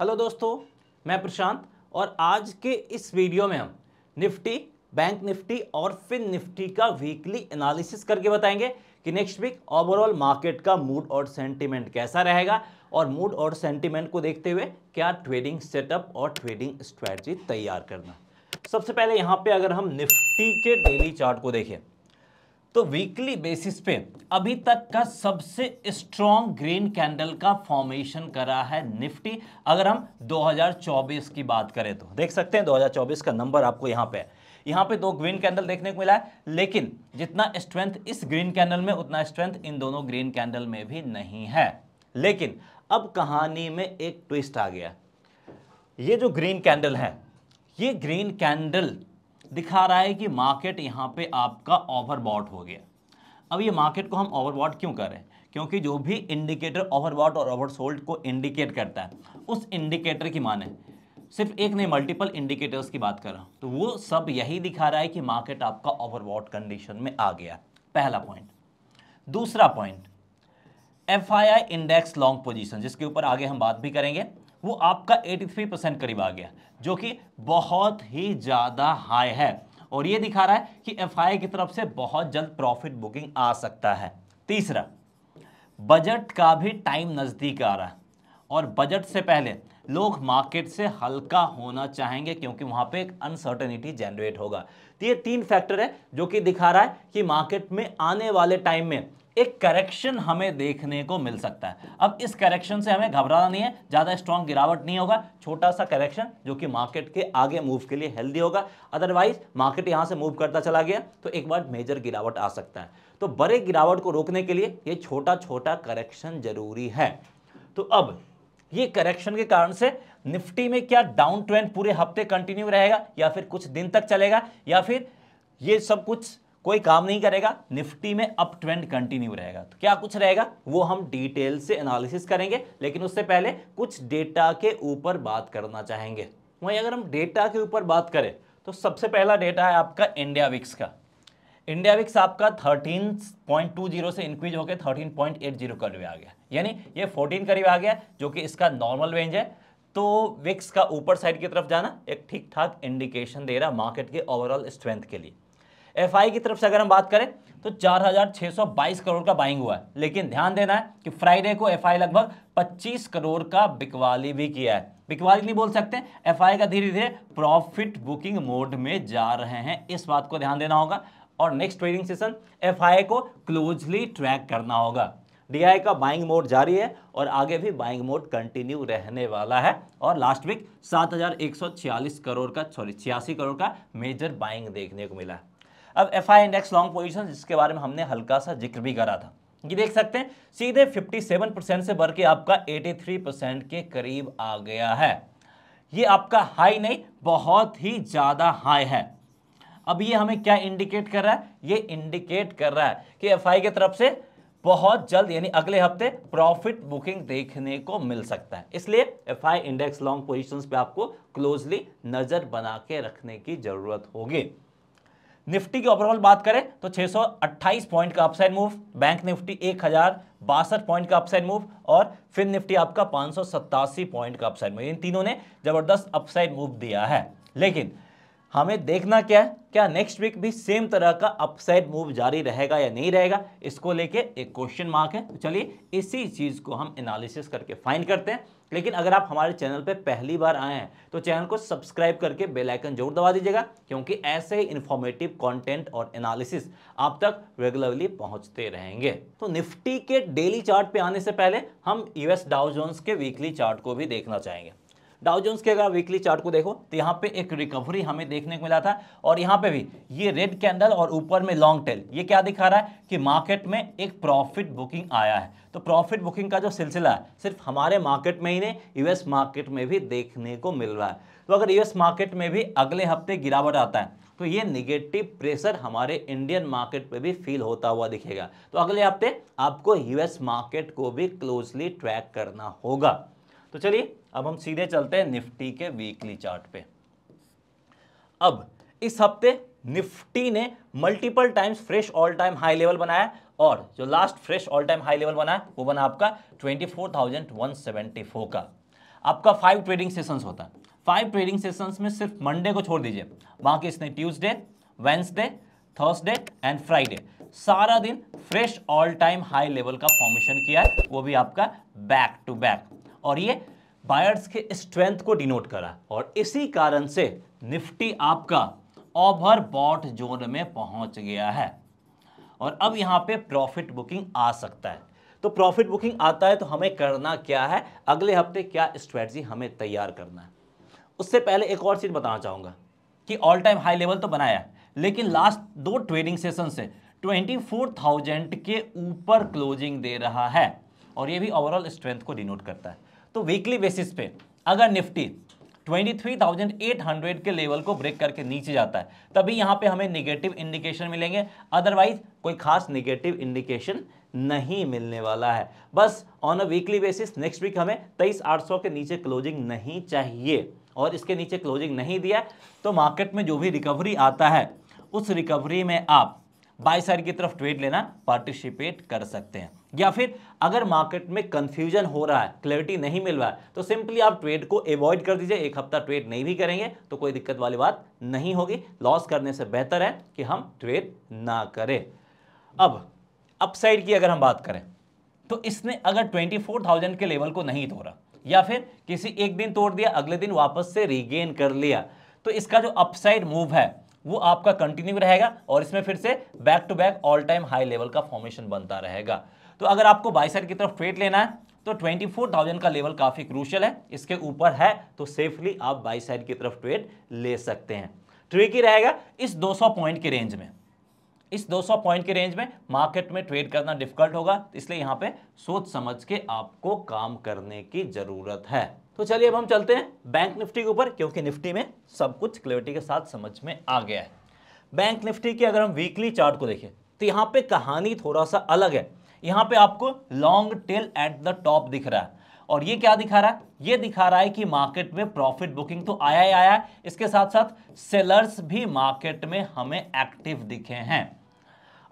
hello दोस्तों मैं प्रशांत और आज के इस वीडियो में हम निफ्टी बैंक निफ्टी और फिन निफ्टी का वीकली एनालिसिस करके बताएंगे कि नेक्स्ट वीक ओवरऑल मार्केट का मूड और सेंटीमेंट कैसा रहेगा और मूड और सेंटीमेंट को देखते हुए क्या ट्रेडिंग सेटअप और ट्रेडिंग स्ट्रैटी तैयार करना सबसे पहले यहाँ पर अगर हम निफ्टी के डेली चार्ट को देखें तो वीकली बेसिस पे अभी तक का सबसे स्ट्रॉन्ग ग्रीन कैंडल का फॉर्मेशन करा है निफ्टी अगर हम 2024 की बात करें तो देख सकते हैं 2024 का नंबर आपको यहां पे यहां पे दो ग्रीन कैंडल देखने को मिला है लेकिन जितना स्ट्रेंथ इस ग्रीन कैंडल में उतना स्ट्रेंथ इन दोनों ग्रीन कैंडल में भी नहीं है लेकिन अब कहानी में एक ट्विस्ट आ गया ये जो ग्रीन कैंडल है ये ग्रीन कैंडल दिखा रहा है कि मार्केट यहाँ पे आपका ओवरबॉट हो गया अब ये मार्केट को हम ओवरबॉट क्यों कर रहे हैं क्योंकि जो भी इंडिकेटर ओवरबॉट और ओवरसोल्ड को इंडिकेट करता है उस इंडिकेटर की माने सिर्फ एक नहीं मल्टीपल इंडिकेटर्स की बात कर रहा हूँ तो वो सब यही दिखा रहा है कि मार्केट आपका ओवरबॉट कंडीशन में आ गया पहला पॉइंट दूसरा point F index long position जिसके ऊपर आगे हम बात भी करेंगे वो आपका 83 परसेंट करीब आ गया जो कि बहुत ही ज़्यादा हाई है और ये दिखा रहा है कि एफ की तरफ से बहुत जल्द प्रॉफिट बुकिंग आ सकता है तीसरा बजट का भी टाइम नज़दीक आ रहा है और बजट से पहले लोग मार्केट से हल्का होना चाहेंगे क्योंकि वहाँ पे एक अनसर्टनिटी जनरेट होगा तो ये तीन फैक्टर है जो कि दिखा रहा है कि मार्केट में आने वाले टाइम में एक करेक्शन हमें देखने को मिल सकता है अब इस करेक्शन से हमें घबराना नहीं है ज़्यादा स्ट्रॉन्ग गिरावट नहीं होगा छोटा सा करेक्शन जो कि मार्केट के आगे मूव के लिए हेल्दी होगा अदरवाइज मार्केट यहां से मूव करता चला गया तो एक बार मेजर गिरावट आ सकता है तो बड़े गिरावट को रोकने के लिए यह छोटा छोटा करेक्शन जरूरी है तो अब ये करेक्शन के कारण से निफ्टी में क्या डाउन ट्रेंड पूरे हफ्ते कंटिन्यू रहेगा या फिर कुछ दिन तक चलेगा या फिर ये सब कुछ कोई काम नहीं करेगा निफ्टी में अप ट्रेंड कंटिन्यू रहेगा तो क्या कुछ रहेगा वो हम डिटेल से एनालिसिस करेंगे लेकिन उससे पहले कुछ डेटा के ऊपर बात करना चाहेंगे वहीं अगर हम डेटा के ऊपर बात करें तो सबसे पहला डेटा है आपका इंडिया विक्स का इंडिया विक्स आपका 13.20 से इंक्रीज होकर 13.80 करीब आ गया यानी ये 14 करीब आ गया जो कि इसका नॉर्मल रेंज है तो विक्स का ऊपर साइड की तरफ जाना एक ठीक ठाक इंडिकेशन दे रहा मार्केट के ओवरऑल स्ट्रेंथ के लिए एफ की तरफ से अगर हम बात करें तो 4,622 करोड़ का बाइंग हुआ है लेकिन ध्यान देना है कि फ्राइडे को एफ लगभग 25 करोड़ का बिकवाली भी किया है बिकवाली नहीं बोल सकते एफ का धीरे धीरे प्रॉफिट बुकिंग मोड में जा रहे हैं इस बात को ध्यान देना होगा और नेक्स्ट ट्रेडिंग सेशन एफ को क्लोजली ट्रैक करना होगा डीआई का बाइंग मोड जारी है और आगे भी बाइंग मोड कंटिन्यू रहने वाला है और लास्ट वीक 7,146 करोड़ का सॉरी छियासी करोड़ का मेजर बाइंग देखने को मिला है अब F I index long position जिसके बारे में हमने हल्का सा जिक्र भी करा था ये देख सकते हैं सीधे 57 परसेंट से बढ़ के आपका 83 परसेंट के करीब आ गया है ये आपका हाई नहीं बहुत ही ज़्यादा हाई है अब ये हमें क्या इंडिकेट कर रहा है ये इंडिकेट कर रहा है कि एफ की तरफ से बहुत जल्द यानी अगले हफ्ते प्रॉफिट बुकिंग देखने को मिल सकता है इसलिए एफ इंडेक्स लॉन्ग पोजिशन पे आपको क्लोजली नज़र बना के रखने की ज़रूरत होगी निफ्टी की ओवरऑल बात करें तो 628 पॉइंट का अपसाइड मूव बैंक निफ्टी एक हज़ार बासठ पॉइंट का अपसाइड मूव और फिन निफ्टी आपका पांच पॉइंट का अपसाइड मूव इन तीनों ने ज़बरदस्त अपसाइड मूव दिया है लेकिन हमें देखना क्या है क्या नेक्स्ट वीक भी सेम तरह का अपसाइड मूव जारी रहेगा या नहीं रहेगा इसको लेके एक क्वेश्चन मार्क है तो चलिए इसी चीज़ को हम एनालिसिस करके फाइंड करते हैं लेकिन अगर आप हमारे चैनल पे पहली बार आए हैं तो चैनल को सब्सक्राइब करके बेल आइकन जरूर दबा दीजिएगा क्योंकि ऐसे ही इन्फॉर्मेटिव कंटेंट और एनालिसिस आप तक रेगुलरली पहुंचते रहेंगे तो निफ्टी के डेली चार्ट पे आने से पहले हम यूएस डाउ जोन्स के वीकली चार्ट को भी देखना चाहेंगे डाउ जोन्स के अगर वीकली चार्ट को देखो तो यहाँ पे एक रिकवरी हमें देखने को मिला था और यहाँ पे भी ये रेड कैंडल और ऊपर में लॉन्ग टेल ये क्या दिखा रहा है कि मार्केट में एक प्रॉफिट बुकिंग आया है तो प्रॉफिट बुकिंग का जो सिलसिला है सिर्फ हमारे मार्केट में ही नहीं यूएस मार्केट में भी देखने को मिल रहा है तो अगर यूएस मार्केट में भी अगले हफ्ते गिरावट आता है तो ये निगेटिव प्रेशर हमारे इंडियन मार्केट पे भी फील होता हुआ दिखेगा तो अगले हफ्ते आपको यूएस मार्केट को भी क्लोजली ट्रैक करना होगा तो चलिए अब हम सीधे चलते हैं निफ्टी के वीकली चार्ट पे अब इस हफ्ते निफ्टी ने multiple times fresh all time high level बनाया और जो last fresh all time high level बना वो बना आपका 24,174 का आपका फाइव ट्रेडिंग सेशंस होता है फाइव ट्रेडिंग सेशंस में सिर्फ मंडे को छोड़ दीजिए वहां की इसने Tuesday Wednesday Thursday and Friday सारा दिन fresh all time high level का फॉर्मेशन किया है वो भी आपका बैक टू बैक और ये बायर्स के स्ट्रेंथ को डिनोट करा और इसी कारण से निफ्टी आपका ओवर बॉट जोन में पहुंच गया है और अब यहाँ पे प्रॉफिट बुकिंग आ सकता है तो प्रॉफिट बुकिंग आता है तो हमें करना क्या है अगले हफ्ते क्या स्ट्रेटजी हमें तैयार करना है उससे पहले एक और चीज़ बताना चाहूँगा कि ऑल टाइम हाई लेवल तो बनाया लेकिन लास्ट दो ट्रेडिंग सेशन से 24,000 के ऊपर क्लोजिंग दे रहा है और ये भी ओवरऑल स्ट्रेंथ को डिनोट करता है तो वीकली बेसिस पे अगर निफ्टी 23,800 के लेवल को ब्रेक करके नीचे जाता है तभी यहां पे हमें निगेटिव इंडिकेशन मिलेंगे अदरवाइज कोई खास निगेटिव इंडिकेशन नहीं मिलने वाला है बस on a weekly basis next week हमें तेईस आठ के नीचे क्लोजिंग नहीं चाहिए और इसके नीचे क्लोजिंग नहीं दिया तो मार्केट में जो भी रिकवरी आता है उस रिकवरी में आप बाई साइड की तरफ ट्रेड लेना पार्टिसिपेट कर सकते हैं या फिर अगर मार्केट में कंफ्यूजन हो रहा है क्लैरिटी नहीं मिल रहा है तो सिंपली आप ट्रेड को अवॉइड कर दीजिए एक हफ्ता ट्रेड नहीं भी करेंगे तो कोई दिक्कत वाली बात नहीं होगी लॉस करने से बेहतर है कि हम ट्रेड ना करें अब अपसाइड की अगर हम बात करें तो इसने अगर 24,000 के लेवल को नहीं तोड़ा या फिर किसी एक दिन तोड़ दिया अगले दिन वापस से रिगेन कर लिया तो इसका जो अपसाइड मूव है वो आपका कंटिन्यू रहेगा और इसमें फिर से back to back all time high level का फॉर्मेशन बनता रहेगा तो अगर आपको बाई साइड की तरफ ट्रेड लेना है तो 24,000 का लेवल काफ़ी क्रूशल है इसके ऊपर है तो सेफली आप बाई साइड की तरफ ट्रेड ले सकते हैं ट्रिकी रहेगा इस 200 पॉइंट के रेंज में इस 200 पॉइंट के रेंज में मार्केट में ट्रेड करना डिफिकल्ट होगा इसलिए यहाँ पे सोच समझ के आपको काम करने की ज़रूरत है तो चलिए अब हम चलते हैं बैंक निफ्टी के ऊपर क्योंकि निफ्टी में सब कुछ क्लियरिटी के साथ समझ में आ गया है बैंक निफ्टी की अगर हम वीकली चार्ट को देखें तो यहाँ पे कहानी थोड़ा सा अलग है यहाँ पे आपको long tail at the top दिख रहा है और ये क्या दिखा रहा है ये दिखा रहा है कि मार्केट में प्रॉफिट बुकिंग तो आया ही आया है इसके साथ साथ सेलर्स भी मार्केट में हमें एक्टिव दिखे हैं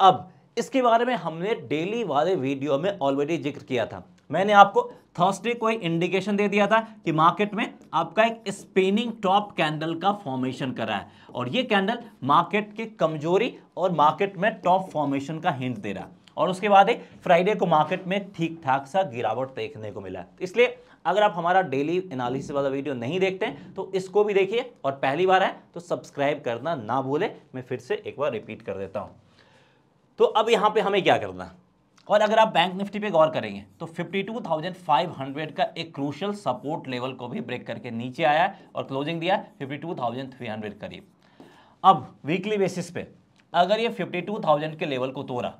अब इसके बारे में हमने डेली वाले वीडियो में ऑलरेडी जिक्र किया था मैंने आपको थर्सडे को एक इंडिकेशन दे दिया था कि मार्केट में आपका एक स्पिनिंग टॉप कैंडल का फॉर्मेशन करा है और ये कैंडल मार्केट की कमजोरी और मार्केट में टॉप फॉर्मेशन का हिंट दे रहा है और उसके बाद एक फ्राइडे को मार्केट में ठीक ठाक सा गिरावट देखने को मिला इसलिए अगर आप हमारा डेली एनालिसिस वाला वीडियो नहीं देखते हैं तो इसको भी देखिए और पहली बार है तो सब्सक्राइब करना ना भूले मैं फिर से एक बार रिपीट कर देता हूँ तो अब यहाँ पे हमें क्या करना और अगर आप बैंक निफ्टी पे गौर करेंगे तो 52,500 का एक क्रूशल सपोर्ट लेवल को भी ब्रेक करके नीचे आया और क्लोजिंग दिया 52,300 करीब अब वीकली बेसिस पे अगर ये 52,000 के लेवल को तोड़ा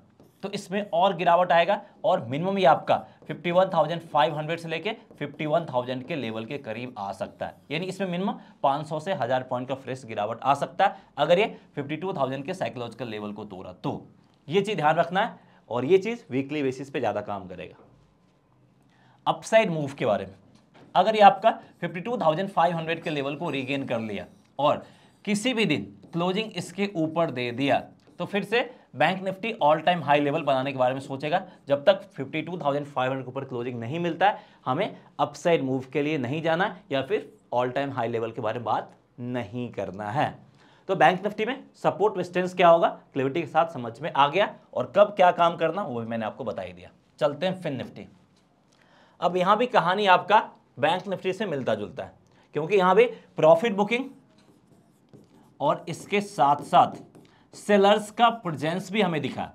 तो इसमें और गिरावट आएगा और मिनिमम ये आपका 51,500 से लेके 51,000 के लेवल के करीब आ सकता है यानी इसमें मिनिमम 500 से 1000 पॉइंट का फ्रेश गिरावट आ सकता है अगर ये 52,000 के साइकोलॉजिकल लेवल को तोड़ा तो ये चीज़ ध्यान रखना है और ये चीज़ वीकली बेसिस पे ज़्यादा काम करेगा अपसाइड मूव के बारे में अगर ये आपका 52,500 के लेवल को रिगेन कर लिया और किसी भी दिन क्लोजिंग इसके ऊपर दे दिया तो फिर से bank Nifty all time high level बनाने के बारे में सोचेगा जब तक 52,500 के ऊपर क्लोजिंग नहीं मिलता है हमें अपसाइड मूव के लिए नहीं जाना या फिर ऑल टाइम हाई लेवल के बारे में बात नहीं करना है तो बैंक निफ्टी में सपोर्ट रेस्टेंस क्या होगा क्लेविटी के साथ समझ में आ गया और कब क्या काम करना वो भी मैंने आपको बता ही दिया चलते हैं फिन निफ्टी अब यहाँ भी कहानी आपका बैंक निफ्टी से मिलता जुलता है क्योंकि यहाँ भी प्रॉफिट बुकिंग और इसके साथ साथ सेलर्स का प्रजेंस भी हमें दिखा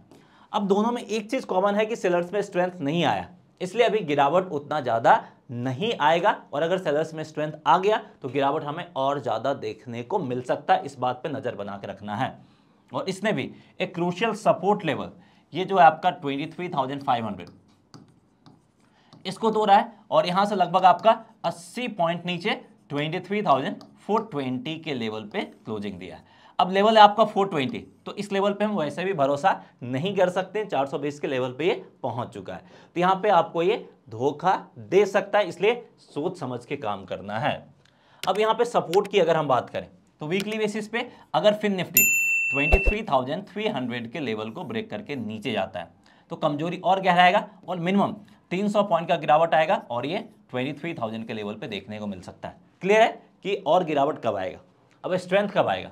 अब दोनों में एक चीज़ कॉमन है कि सेलर्स में स्ट्रेंथ नहीं आया इसलिए अभी गिरावट उतना ज़्यादा नहीं आएगा और अगर सेलर्स में स्ट्रेंथ आ गया तो गिरावट हमें और ज़्यादा देखने को मिल सकता है इस बात पे नज़र बना के रखना है और इसने भी एक क्रूशियल सपोर्ट लेवल ये जो है आपका 23,500 इसको तो रहा है और यहाँ से लगभग आपका 80 पॉइंट नीचे 23,420 के लेवल पे क्लोजिंग दिया है अब लेवल है आपका 420 तो इस लेवल पे हम वैसे भी भरोसा नहीं कर सकते 420 के लेवल पे ये पहुंच चुका है तो यहाँ पे आपको ये धोखा दे सकता है इसलिए सोच समझ के काम करना है अब यहाँ पे सपोर्ट की अगर हम बात करें तो वीकली बेसिस पे अगर फिन निफ्टी 23,300 के लेवल को ब्रेक करके नीचे जाता है तो कमजोरी और गहराएगा और मिनिमम तीन पॉइंट का गिरावट आएगा और ये ट्वेंटी के लेवल पर देखने को मिल सकता है क्लियर है कि और गिरावट कब आएगा अब स्ट्रेंथ कब आएगा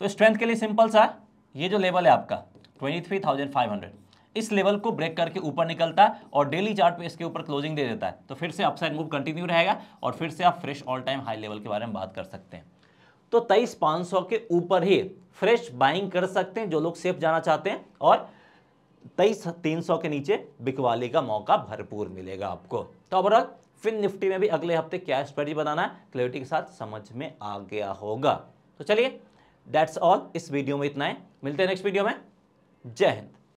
तो स्ट्रेंथ के लिए सिंपल सा ये जो लेवल है आपका twenty three thousand five hundred इस लेवल को ब्रेक करके ऊपर निकलता है और डेली चार्ट पे इसके ऊपर क्लोजिंग दे देता है तो फिर से अपसाइड मूव कंटिन्यू रहेगा और फिर से आप fresh all time high level के बारे में बात कर सकते हैं तो तेईस पाँच सौ के ऊपर ही फ्रेश बाइंग कर सकते हैं जो लोग सेफ जाना चाहते हैं और तेईस तीन सौ के नीचे बिकवाली का मौका भरपूर मिलेगा आपको तो ओवरऑल फिन निफ्टी में भी अगले हफ्ते क्या स्ट्रेटी बनाना है क्लैरिटी के साथ समझ में आ गया होगा तो चलिए दैट्स ऑल इस वीडियो में इतना है मिलते हैं नेक्स्ट वीडियो में जय हिंद